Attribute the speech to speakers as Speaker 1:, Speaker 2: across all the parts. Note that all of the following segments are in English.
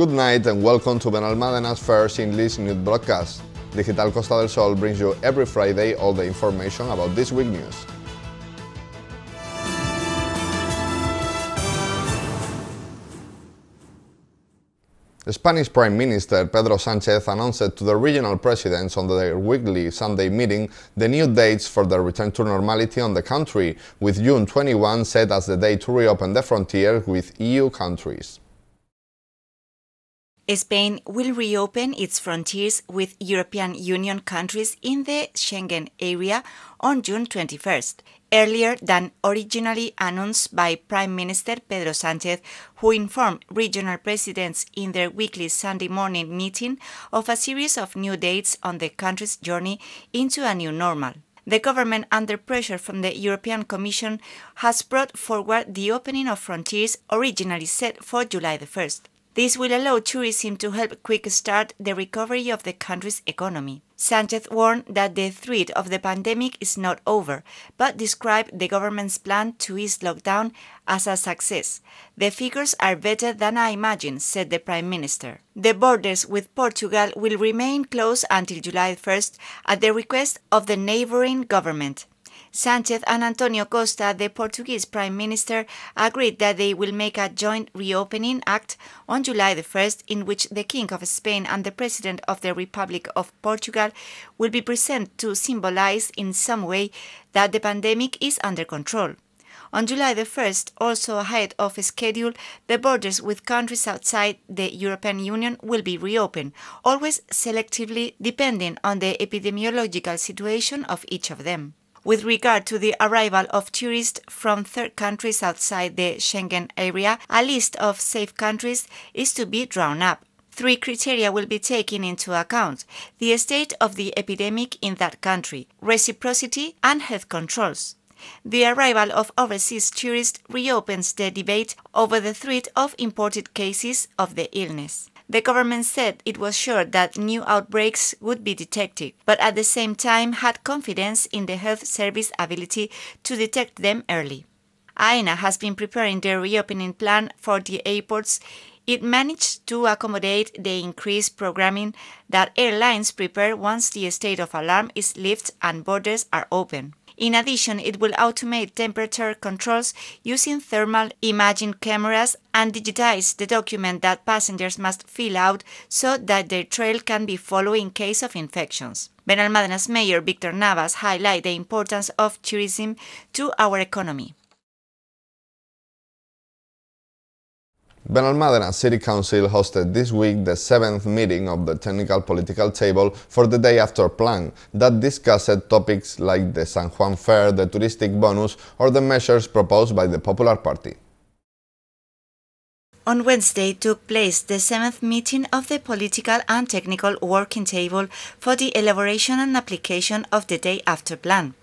Speaker 1: Good night and welcome to Benalmadena's first English News Broadcast. Digital Costa del Sol brings you every Friday all the information about this week's news. The Spanish Prime Minister Pedro Sánchez announced to the regional presidents on their weekly Sunday meeting the new dates for the return to normality on the country, with June 21 set as the day to reopen the frontier with EU countries.
Speaker 2: Spain will reopen its frontiers with European Union countries in the Schengen area on June 21st, earlier than originally announced by Prime Minister Pedro Sánchez, who informed regional presidents in their weekly Sunday morning meeting of a series of new dates on the country's journey into a new normal. The government, under pressure from the European Commission, has brought forward the opening of frontiers originally set for July the 1st. This will allow tourism to help quick start the recovery of the country's economy. Sanchez warned that the threat of the pandemic is not over, but described the government's plan to ease lockdown as a success. The figures are better than I imagined, said the Prime Minister. The borders with Portugal will remain closed until July 1st at the request of the neighboring government. Sanchez and Antonio Costa, the Portuguese Prime Minister, agreed that they will make a joint reopening act on July the 1st, in which the King of Spain and the President of the Republic of Portugal will be present to symbolize in some way that the pandemic is under control. On July the 1st, also ahead of schedule, the borders with countries outside the European Union will be reopened, always selectively depending on the epidemiological situation of each of them with regard to the arrival of tourists from third countries outside the Schengen area, a list of safe countries is to be drawn up. Three criteria will be taken into account the state of the epidemic in that country, reciprocity, and health controls. The arrival of overseas tourists reopens the debate over the threat of imported cases of the illness. The government said it was sure that new outbreaks would be detected, but at the same time had confidence in the health service ability to detect them early. AENA has been preparing the reopening plan for the airports. It managed to accommodate the increased programming that airlines prepare once the state of alarm is lifted and borders are open. In addition, it will automate temperature controls using thermal imaging cameras and digitize the document that passengers must fill out so that their trail can be followed in case of infections. Benalmadena's mayor Victor Navas highlighted the importance of tourism to our economy.
Speaker 1: Benalmádena City Council hosted this week the seventh meeting of the Technical Political Table for the Day After Plan that discussed topics like the San Juan Fair, the touristic bonus or the measures proposed by the Popular Party.
Speaker 2: On Wednesday took place the seventh meeting of the Political and Technical Working Table for the elaboration and application of the Day After Plan.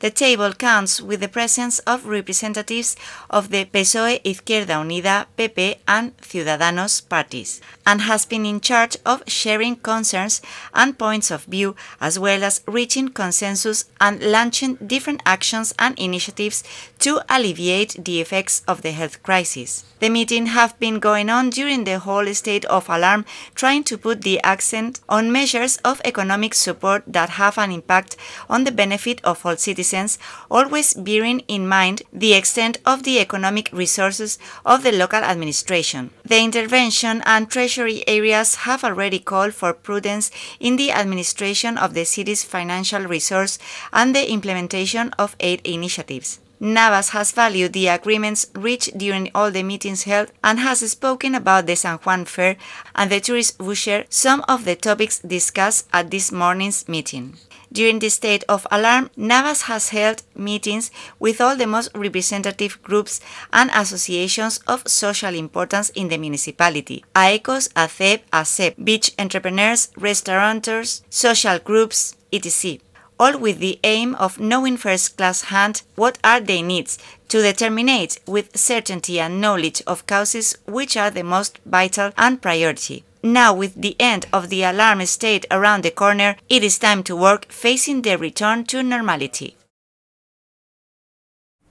Speaker 2: The table counts with the presence of representatives of the PSOE, Izquierda Unida, PP, and Ciudadanos parties, and has been in charge of sharing concerns and points of view, as well as reaching consensus and launching different actions and initiatives to alleviate the effects of the health crisis. The meeting have been going on during the whole state of alarm, trying to put the accent on measures of economic support that have an impact on the benefit of all citizens, always bearing in mind the extent of the economic resources of the local administration. The intervention and treasury areas have already called for prudence in the administration of the city's financial resource and the implementation of aid initiatives. Navas has valued the agreements reached during all the meetings held and has spoken about the San Juan Fair and the tourist voucher, some of the topics discussed at this morning's meeting. During the state of alarm, Navas has held meetings with all the most representative groups and associations of social importance in the municipality AECOS, ACEP, ACEP, beach entrepreneurs, restaurateurs, social groups, etc all with the aim of knowing first class hand what are their needs to determine with certainty and knowledge of causes which are the most vital and priority. Now, with the end of the alarm state around the corner, it is time to work facing the return to normality.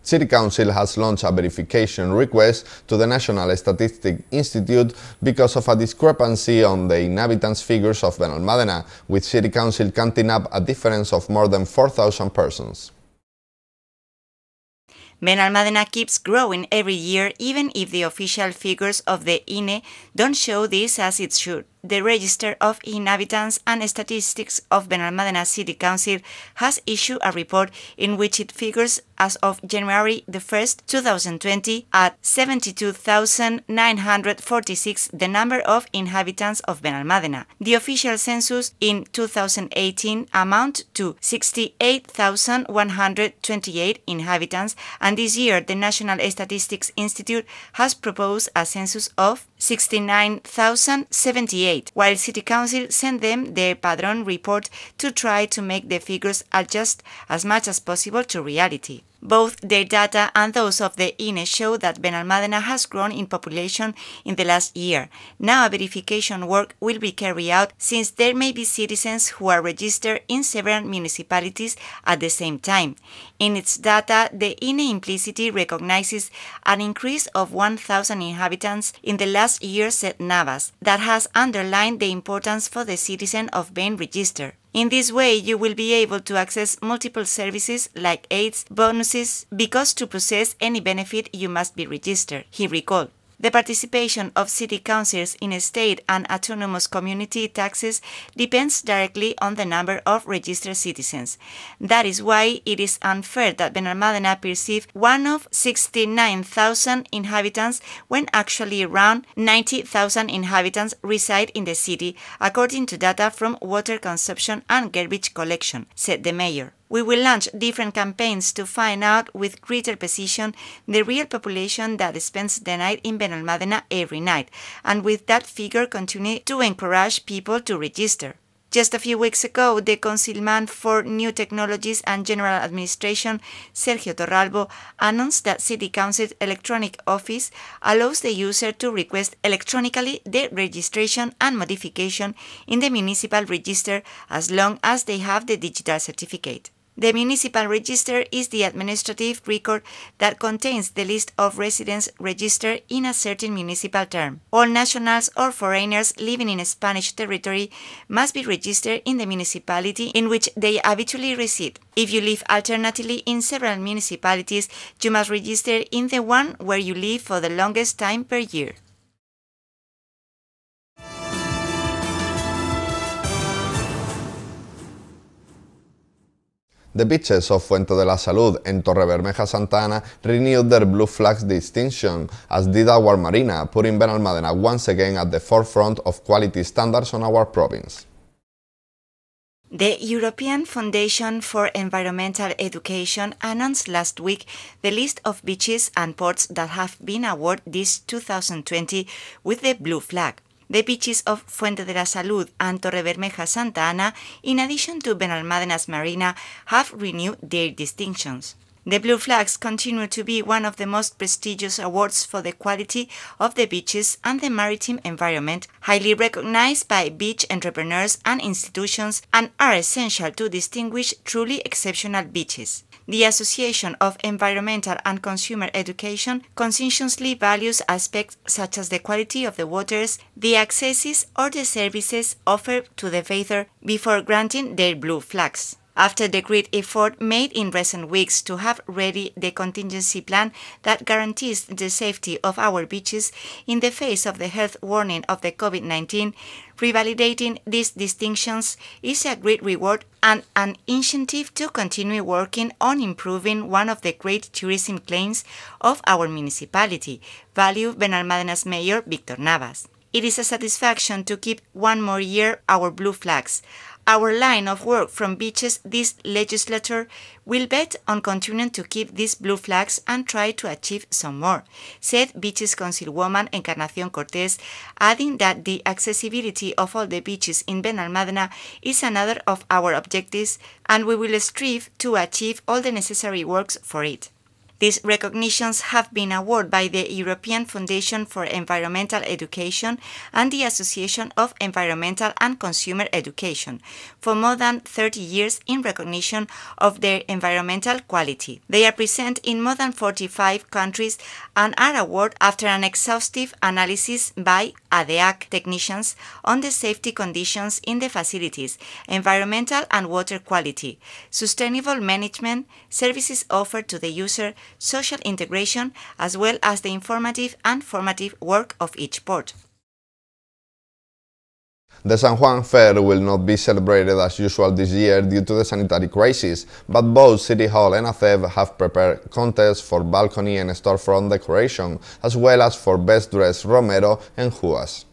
Speaker 1: City Council has launched a verification request to the National Statistics Institute because of a discrepancy on the inhabitants figures of Benalmádena, with City Council counting up a difference of more than 4,000 persons.
Speaker 2: Ben Almadena keeps growing every year, even if the official figures of the INE don't show this as it should the Register of Inhabitants and Statistics of Benalmádena City Council has issued a report in which it figures as of January 1, 2020 at 72,946 the number of inhabitants of Benalmádena. The official census in 2018 amount to 68,128 inhabitants and this year the National Statistics Institute has proposed a census of 69,078, while City Council sent them their Padron report to try to make the figures adjust as much as possible to reality. Both their data and those of the INE show that Benalmádena has grown in population in the last year. Now a verification work will be carried out since there may be citizens who are registered in several municipalities at the same time. In its data, the INE implicitly recognizes an increase of 1,000 inhabitants in the last year, said Navas, that has underlined the importance for the citizen of being registered. In this way, you will be able to access multiple services like aids, bonuses, because to possess any benefit you must be registered, he recalled. The participation of city councils in state and autonomous community taxes depends directly on the number of registered citizens. That is why it is unfair that Benalmádena perceives one of 69,000 inhabitants when actually around 90,000 inhabitants reside in the city, according to data from water consumption and garbage collection, said the mayor we will launch different campaigns to find out with greater precision the real population that spends the night in Benalmádena every night, and with that figure continue to encourage people to register. Just a few weeks ago, the Councilman for New Technologies and General Administration, Sergio Torralbo, announced that City Council's electronic office allows the user to request electronically the registration and modification in the municipal register as long as they have the digital certificate. The municipal register is the administrative record that contains the list of residents registered in a certain municipal term. All nationals or foreigners living in Spanish territory must be registered in the municipality in which they habitually reside. If you live alternately in several municipalities, you must register in the one where you live for the longest time per year.
Speaker 1: The beaches of Fuente de la Salud and Santa Ana renewed their Blue Flags distinction, as did our marina, putting Benalmádena once again at the forefront of quality standards on our province.
Speaker 2: The European Foundation for Environmental Education announced last week the list of beaches and ports that have been awarded this 2020 with the blue flag the beaches of Fuente de la Salud and Bermeja Santa Ana, in addition to Benalmádena's marina, have renewed their distinctions. The Blue Flags continue to be one of the most prestigious awards for the quality of the beaches and the maritime environment, highly recognized by beach entrepreneurs and institutions, and are essential to distinguish truly exceptional beaches. The Association of Environmental and Consumer Education conscientiously values aspects such as the quality of the waters, the accesses, or the services offered to the bather before granting their blue flags after the great effort made in recent weeks to have ready the contingency plan that guarantees the safety of our beaches in the face of the health warning of the COVID 19, revalidating these distinctions is a great reward and an incentive to continue working on improving one of the great tourism claims of our municipality, value Benalmadena's mayor Victor Navas. It is a satisfaction to keep one more year our blue flags, our line of work from beaches this legislature will bet on continuing to keep these blue flags and try to achieve some more, said Beaches Councilwoman Encarnacion Cortés, adding that the accessibility of all the beaches in Benalmádena is another of our objectives and we will strive to achieve all the necessary works for it. These recognitions have been awarded by the European Foundation for Environmental Education and the Association of Environmental and Consumer Education for more than 30 years in recognition of their environmental quality. They are present in more than 45 countries and are awarded after an exhaustive analysis by ADEAC technicians on the safety conditions in the facilities, environmental and water quality, sustainable management, services offered to the user, social integration, as well as the informative and formative work of each port.
Speaker 1: The San Juan Fair will not be celebrated as usual this year due to the sanitary crisis, but both City Hall and AFEB have prepared contests for balcony and storefront decoration, as well as for Best Dressed Romero and Juas.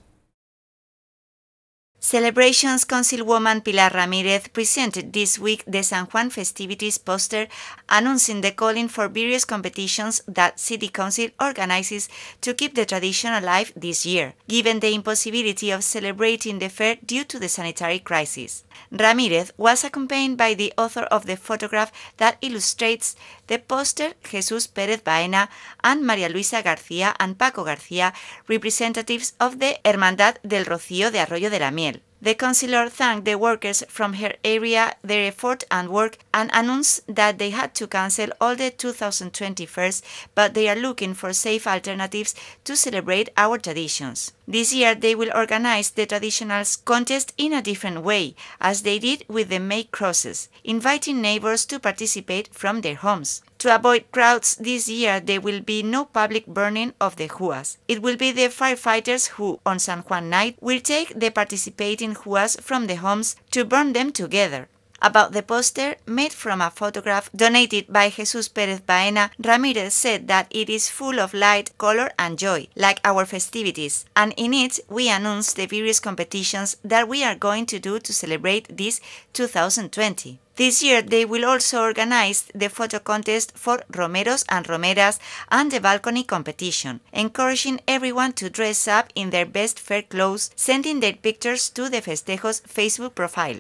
Speaker 2: Celebrations Councilwoman Pilar Ramirez presented this week the San Juan festivities poster announcing the calling for various competitions that City Council organizes to keep the tradition alive this year, given the impossibility of celebrating the fair due to the sanitary crisis. Ramirez was accompanied by the author of the photograph that illustrates the poster, Jesús Pérez Baena, and María Luisa García and Paco García, representatives of the Hermandad del Rocío de Arroyo de la Miel. The councillor thanked the workers from her area their effort and work and announced that they had to cancel all the 2021st, but they are looking for safe alternatives to celebrate our traditions. This year they will organize the traditional contest in a different way, as they did with the May crosses, inviting neighbors to participate from their homes. To avoid crowds this year, there will be no public burning of the huas. It will be the firefighters who, on San Juan night, will take the participating huas from the homes to burn them together. About the poster made from a photograph donated by Jesus Perez Baena, Ramirez said that it is full of light, color, and joy, like our festivities, and in it we announce the various competitions that we are going to do to celebrate this 2020. This year they will also organize the photo contest for Romeros and Romeras and the balcony competition, encouraging everyone to dress up in their best fair clothes, sending their pictures to the Festejos Facebook profile.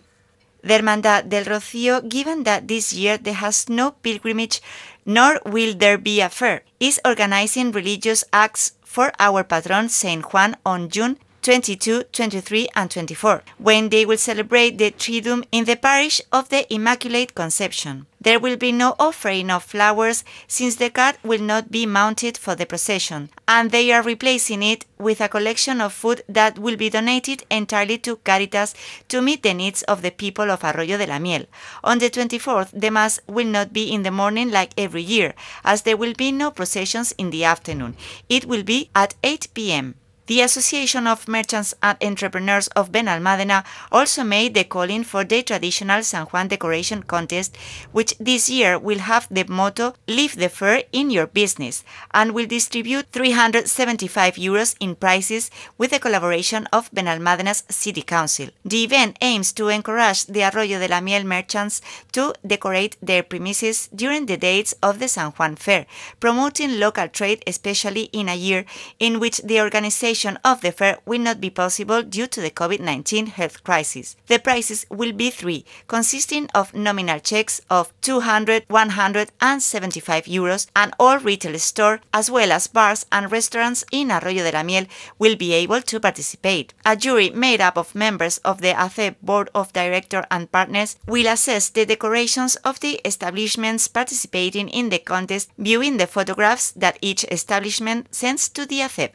Speaker 2: The Hermandad del Rocío, given that this year there has no pilgrimage nor will there be a fair, is organizing religious acts for our patron Saint Juan on June 22, 23, and 24, when they will celebrate the Triduum in the parish of the Immaculate Conception. There will be no offering of flowers since the cat will not be mounted for the procession, and they are replacing it with a collection of food that will be donated entirely to Caritas to meet the needs of the people of Arroyo de la Miel. On the 24th, the Mass will not be in the morning like every year, as there will be no processions in the afternoon. It will be at 8 p.m. The Association of Merchants and Entrepreneurs of Benalmádena also made the calling for the traditional San Juan decoration contest, which this year will have the motto Leave the Fair in Your Business and will distribute 375 euros in prizes with the collaboration of Benalmádena's City Council. The event aims to encourage the Arroyo de la Miel merchants to decorate their premises during the dates of the San Juan Fair, promoting local trade, especially in a year in which the organization of the fair will not be possible due to the COVID 19 health crisis. The prizes will be three, consisting of nominal checks of 200, 175 euros, and all retail stores, as well as bars and restaurants in Arroyo de la Miel, will be able to participate. A jury made up of members of the ACE Board of Directors and Partners will assess the decorations of the establishments participating in the contest, viewing the photographs that each establishment sends to the ACEP.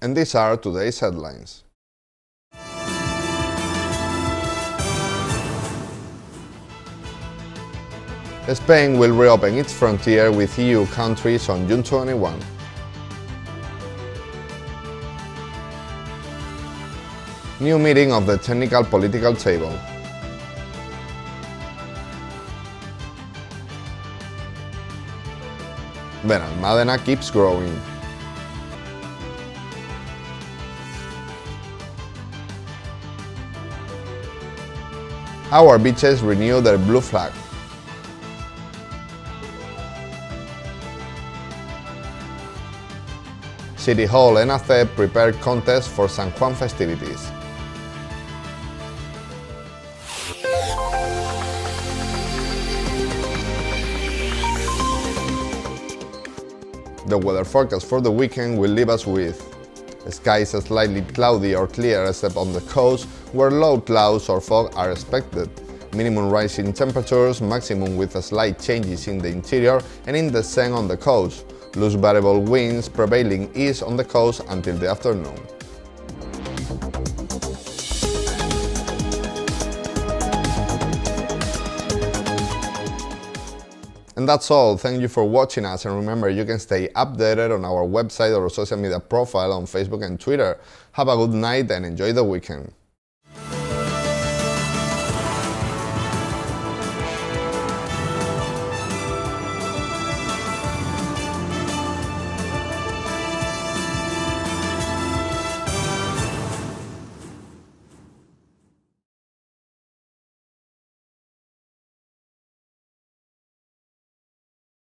Speaker 1: And these are today's headlines. Spain will reopen its frontier with EU countries on June 21. New meeting of the Technical Political Table. Benalmádena keeps growing. our beaches renew their blue flag. City Hall and ACEP prepared contests for San Juan festivities. The weather forecast for the weekend will leave us with Skies slightly cloudy or clear except on the coast, where low clouds or fog are expected. Minimum rising temperatures, maximum with slight changes in the interior and in the sand on the coast. Loose variable winds prevailing east on the coast until the afternoon. And that's all. Thank you for watching us. And remember, you can stay updated on our website or social media profile on Facebook and Twitter. Have a good night and enjoy the weekend.